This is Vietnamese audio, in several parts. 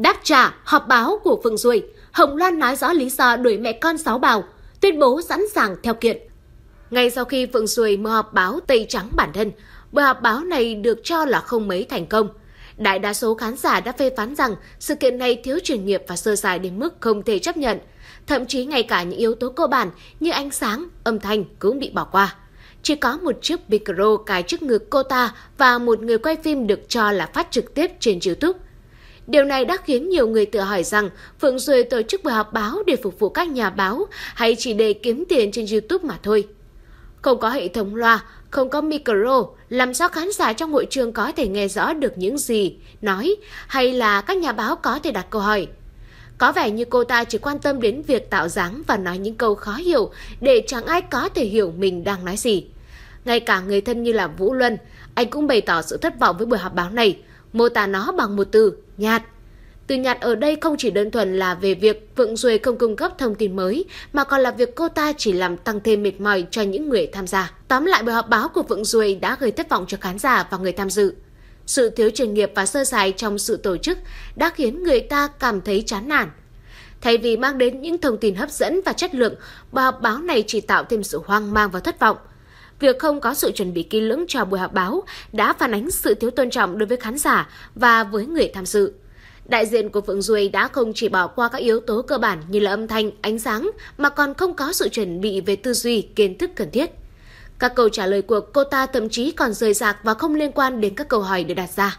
Đáp trả họp báo của Phượng Duy, Hồng Loan nói rõ lý do đuổi mẹ con Sáu bào tuyên bố sẵn sàng theo kiện. Ngay sau khi Phượng Duy mở họp báo tây trắng bản thân, buổi họp báo này được cho là không mấy thành công. Đại đa số khán giả đã phê phán rằng sự kiện này thiếu chuyên nghiệp và sơ sài đến mức không thể chấp nhận. Thậm chí ngay cả những yếu tố cơ bản như ánh sáng, âm thanh cũng bị bỏ qua. Chỉ có một chiếc micro cài trước ngực cô ta và một người quay phim được cho là phát trực tiếp trên YouTube. Điều này đã khiến nhiều người tự hỏi rằng Phượng Duy tổ chức buổi họp báo để phục vụ các nhà báo hay chỉ để kiếm tiền trên YouTube mà thôi. Không có hệ thống loa, không có micro, làm sao khán giả trong hội trường có thể nghe rõ được những gì nói hay là các nhà báo có thể đặt câu hỏi. Có vẻ như cô ta chỉ quan tâm đến việc tạo dáng và nói những câu khó hiểu để chẳng ai có thể hiểu mình đang nói gì. Ngay cả người thân như là Vũ Luân, anh cũng bày tỏ sự thất vọng với buổi họp báo này, mô tả nó bằng một từ nhạt. Từ nhạt ở đây không chỉ đơn thuần là về việc Vượng duệ không cung cấp thông tin mới, mà còn là việc cô ta chỉ làm tăng thêm mệt mỏi cho những người tham gia. Tóm lại buổi họp báo của Vượng duệ đã gây thất vọng cho khán giả và người tham dự. Sự thiếu chuyên nghiệp và sơ sài trong sự tổ chức đã khiến người ta cảm thấy chán nản. Thay vì mang đến những thông tin hấp dẫn và chất lượng, buổi họp báo này chỉ tạo thêm sự hoang mang và thất vọng – Việc không có sự chuẩn bị kỹ lưỡng cho buổi họp báo đã phản ánh sự thiếu tôn trọng đối với khán giả và với người tham dự. Đại diện của Phượng Duy đã không chỉ bỏ qua các yếu tố cơ bản như là âm thanh, ánh sáng mà còn không có sự chuẩn bị về tư duy, kiến thức cần thiết. Các câu trả lời của cô ta thậm chí còn rời rạc và không liên quan đến các câu hỏi được đặt ra.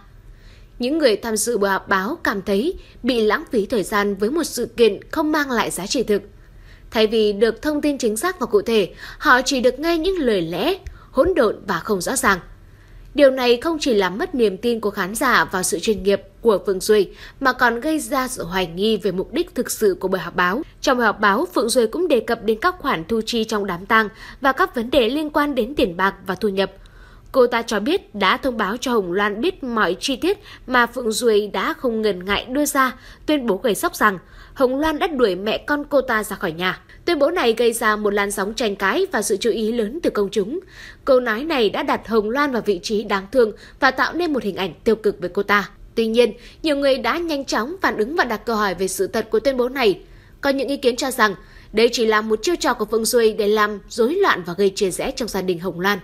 Những người tham dự buổi họp báo cảm thấy bị lãng phí thời gian với một sự kiện không mang lại giá trị thực – Thay vì được thông tin chính xác và cụ thể, họ chỉ được nghe những lời lẽ hỗn độn và không rõ ràng. Điều này không chỉ làm mất niềm tin của khán giả vào sự chuyên nghiệp của Phượng Duy mà còn gây ra sự hoài nghi về mục đích thực sự của buổi họp báo. Trong buổi họp báo, Phượng Duy cũng đề cập đến các khoản thu chi trong đám tang và các vấn đề liên quan đến tiền bạc và thu nhập. Cô ta cho biết đã thông báo cho Hồng Loan biết mọi chi tiết mà Phượng Duy đã không ngần ngại đưa ra, tuyên bố gây sốc rằng Hồng Loan đã đuổi mẹ con cô ta ra khỏi nhà. Tuyên bố này gây ra một làn sóng tranh cãi và sự chú ý lớn từ công chúng. Câu nói này đã đặt Hồng Loan vào vị trí đáng thương và tạo nên một hình ảnh tiêu cực với cô ta. Tuy nhiên, nhiều người đã nhanh chóng phản ứng và đặt câu hỏi về sự thật của tuyên bố này. Có những ý kiến cho rằng đây chỉ là một chiêu trò của Phượng Duy để làm rối loạn và gây chia rẽ trong gia đình Hồng Loan.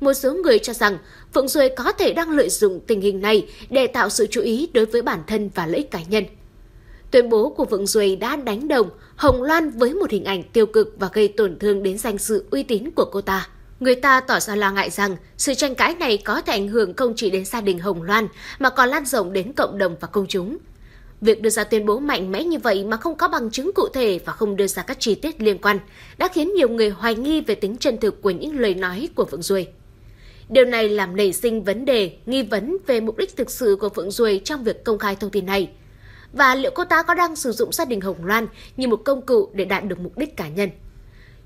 Một số người cho rằng Phượng Duệ có thể đang lợi dụng tình hình này để tạo sự chú ý đối với bản thân và lợi ích cá nhân. Tuyên bố của Vượng Duệ đã đánh đồng Hồng Loan với một hình ảnh tiêu cực và gây tổn thương đến danh dự uy tín của cô ta. Người ta tỏ ra lo ngại rằng sự tranh cãi này có thể ảnh hưởng không chỉ đến gia đình Hồng Loan mà còn lan rộng đến cộng đồng và công chúng. Việc đưa ra tuyên bố mạnh mẽ như vậy mà không có bằng chứng cụ thể và không đưa ra các chi tiết liên quan đã khiến nhiều người hoài nghi về tính chân thực của những lời nói của Vượng Duệ. Điều này làm nảy sinh vấn đề, nghi vấn về mục đích thực sự của Phượng Duy trong việc công khai thông tin này. Và liệu cô ta có đang sử dụng gia đình Hồng Loan như một công cụ để đạt được mục đích cá nhân?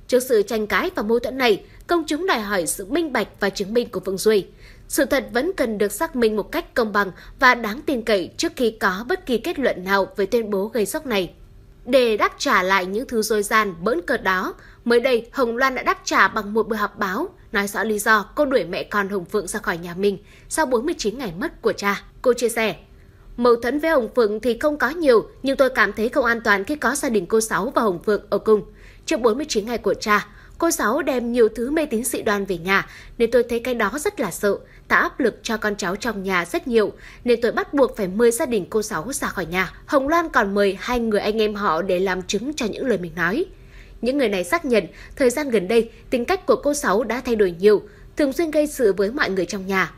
Trước sự tranh cãi và mâu thuẫn này, công chúng đòi hỏi sự minh bạch và chứng minh của Phượng Duy. Sự thật vẫn cần được xác minh một cách công bằng và đáng tin cậy trước khi có bất kỳ kết luận nào về tuyên bố gây sốc này để đáp trả lại những thứ dối gian bỡn cợt đó, mới đây Hồng Loan đã đáp trả bằng một buổi họp báo, nói rõ lý do cô đuổi mẹ con Hồng Phượng ra khỏi nhà mình sau 49 ngày mất của cha. Cô chia sẻ, Mâu thuẫn với Hồng Phượng thì không có nhiều, nhưng tôi cảm thấy không an toàn khi có gia đình cô Sáu và Hồng Phượng ở cùng. Trước 49 ngày của cha, Cô giáo đem nhiều thứ mê tín dị đoan về nhà, nên tôi thấy cái đó rất là sợ, tạo áp lực cho con cháu trong nhà rất nhiều, nên tôi bắt buộc phải mời gia đình cô giáo ra khỏi nhà. Hồng Loan còn mời hai người anh em họ để làm chứng cho những lời mình nói. Những người này xác nhận, thời gian gần đây, tính cách của cô Sáu đã thay đổi nhiều, thường xuyên gây sự với mọi người trong nhà.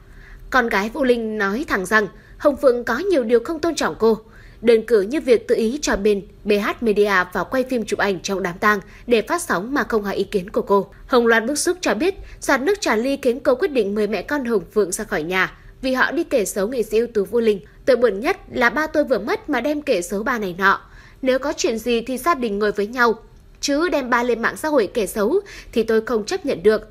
Con gái Vũ Linh nói thẳng rằng, Hồng Phượng có nhiều điều không tôn trọng cô đơn cử như việc tự ý cho bên BH Media vào quay phim chụp ảnh trong đám tang để phát sóng mà không hỏi ý kiến của cô. Hồng Loan bức xúc cho biết, giọt nước trà ly khiến cô quyết định mời mẹ con Hồng Phượng ra khỏi nhà vì họ đi kể xấu nghệ sĩ ưu tú Vũ Linh. Tôi buồn nhất là ba tôi vừa mất mà đem kể xấu ba này nọ. Nếu có chuyện gì thì gia đình ngồi với nhau, chứ đem ba lên mạng xã hội kể xấu thì tôi không chấp nhận được.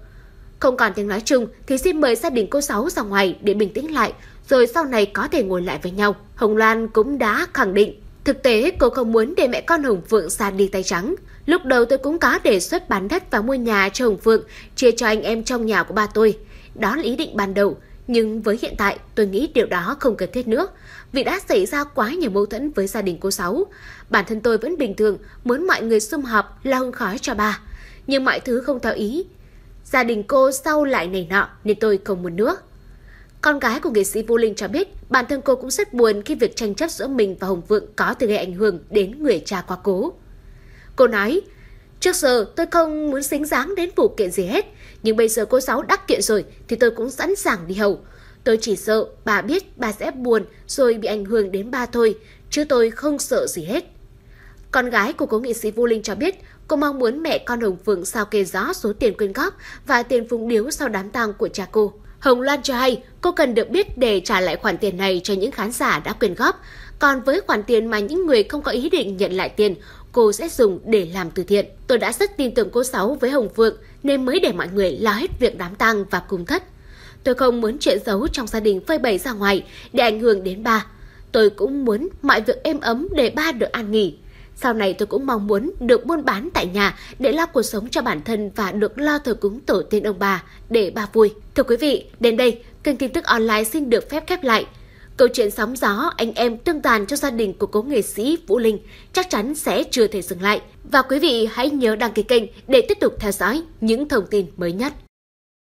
Không còn tiếng nói chung thì xin mời gia đình cô Sáu ra ngoài để bình tĩnh lại, rồi sau này có thể ngồi lại với nhau. Hồng Loan cũng đã khẳng định, thực tế cô không muốn để mẹ con Hồng Phượng xa đi tay trắng. Lúc đầu tôi cũng có đề xuất bán đất và mua nhà cho Hồng Phượng, chia cho anh em trong nhà của ba tôi. Đó là ý định ban đầu, nhưng với hiện tại tôi nghĩ điều đó không cần thiết nữa, vì đã xảy ra quá nhiều mâu thuẫn với gia đình cô Sáu. Bản thân tôi vẫn bình thường, muốn mọi người xung họp là hương khói cho bà. Nhưng mọi thứ không theo ý, Gia đình cô sau lại nảy nọ nên tôi không muốn nữa. Con gái của nghệ sĩ Vũ Linh cho biết bản thân cô cũng rất buồn khi việc tranh chấp giữa mình và Hồng Vượng có thể gây ảnh hưởng đến người cha quá cố. Cô nói, trước giờ tôi không muốn xính dáng đến vụ kiện gì hết, nhưng bây giờ cô giáo đắc kiện rồi thì tôi cũng sẵn sàng đi hầu. Tôi chỉ sợ bà biết bà sẽ buồn rồi bị ảnh hưởng đến ba thôi, chứ tôi không sợ gì hết. Con gái của cố nghệ sĩ Vu Linh cho biết, cô mong muốn mẹ con Hồng Phượng sao kê rõ số tiền quyên góp và tiền phúng điếu sau đám tang của cha cô. Hồng Loan cho hay, cô cần được biết để trả lại khoản tiền này cho những khán giả đã quyên góp. Còn với khoản tiền mà những người không có ý định nhận lại tiền, cô sẽ dùng để làm từ thiện. Tôi đã rất tin tưởng cô Sáu với Hồng Phượng nên mới để mọi người lo hết việc đám tang và cung thất. Tôi không muốn chuyện xấu trong gia đình phơi bày ra ngoài để ảnh hưởng đến ba. Tôi cũng muốn mọi việc êm ấm để ba được an nghỉ. Sau này tôi cũng mong muốn được buôn bán tại nhà để lo cuộc sống cho bản thân và được lo thờ cúng tổ tiên ông bà để bà vui. Thưa quý vị, đến đây, kênh tin tức online xin được phép khép lại. Câu chuyện sóng gió anh em tương tàn cho gia đình của cố nghệ sĩ Vũ Linh chắc chắn sẽ chưa thể dừng lại. Và quý vị hãy nhớ đăng ký kênh để tiếp tục theo dõi những thông tin mới nhất.